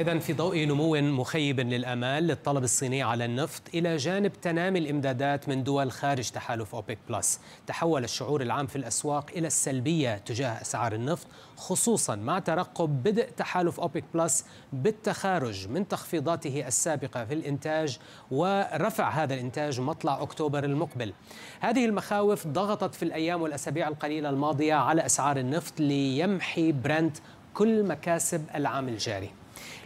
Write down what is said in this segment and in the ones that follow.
إذا في ضوء نمو مخيب للأمال للطلب الصيني على النفط إلى جانب تنامي الإمدادات من دول خارج تحالف أوبيك بلس تحول الشعور العام في الأسواق إلى السلبية تجاه أسعار النفط خصوصا مع ترقب بدء تحالف أوبيك بلس بالتخارج من تخفيضاته السابقة في الإنتاج ورفع هذا الإنتاج مطلع أكتوبر المقبل هذه المخاوف ضغطت في الأيام والأسابيع القليلة الماضية على أسعار النفط ليمحي برنت كل مكاسب العام الجاري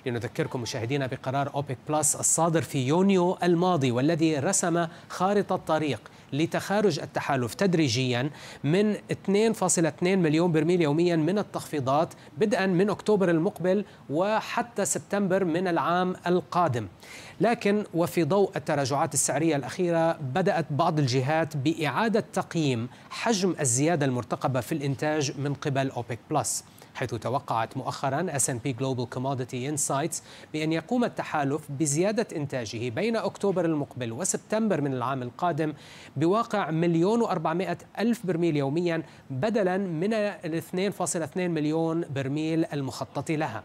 لنذكركم مشاهدينا بقرار أوبيك بلس الصادر في يونيو الماضي والذي رسم خارطة طريق لتخارج التحالف تدريجيا من 2.2 مليون برميل يوميا من التخفيضات بدءا من أكتوبر المقبل وحتى سبتمبر من العام القادم لكن وفي ضوء التراجعات السعرية الأخيرة بدأت بعض الجهات بإعادة تقييم حجم الزيادة المرتقبة في الإنتاج من قبل أوبيك بلس حيث توقعت مؤخرا S&P جلوبال كوموديتي انسايتس بأن يقوم التحالف بزيادة إنتاجه بين أكتوبر المقبل وسبتمبر من العام القادم بواقع مليون وأربعمائة ألف برميل يوميا بدلا من ال 2.2 مليون برميل المخطط لها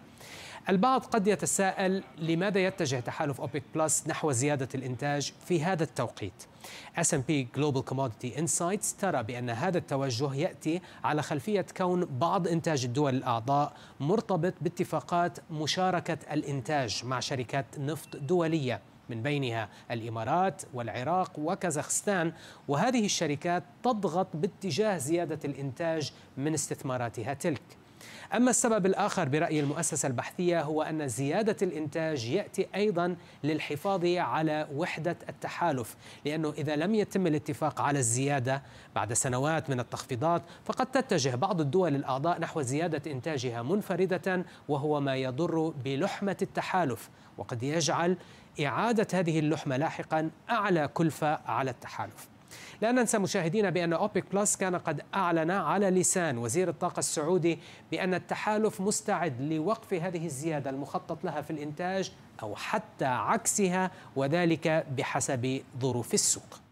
البعض قد يتساءل لماذا يتجه تحالف أوبيك بلس نحو زيادة الإنتاج في هذا التوقيت S&P Global Commodity Insights ترى بأن هذا التوجه يأتي على خلفية كون بعض إنتاج الدول الأعضاء مرتبط باتفاقات مشاركة الإنتاج مع شركات نفط دولية من بينها الامارات والعراق وكازاخستان وهذه الشركات تضغط باتجاه زياده الانتاج من استثماراتها تلك أما السبب الآخر برأي المؤسسة البحثية هو أن زيادة الإنتاج يأتي أيضا للحفاظ على وحدة التحالف لأنه إذا لم يتم الاتفاق على الزيادة بعد سنوات من التخفيضات فقد تتجه بعض الدول الأعضاء نحو زيادة إنتاجها منفردة وهو ما يضر بلحمة التحالف وقد يجعل إعادة هذه اللحمة لاحقا أعلى كلفة على التحالف لا ننسى مشاهدينا بأن أوبيك بلس كان قد أعلن على لسان وزير الطاقة السعودي بأن التحالف مستعد لوقف هذه الزيادة المخطط لها في الإنتاج أو حتى عكسها وذلك بحسب ظروف السوق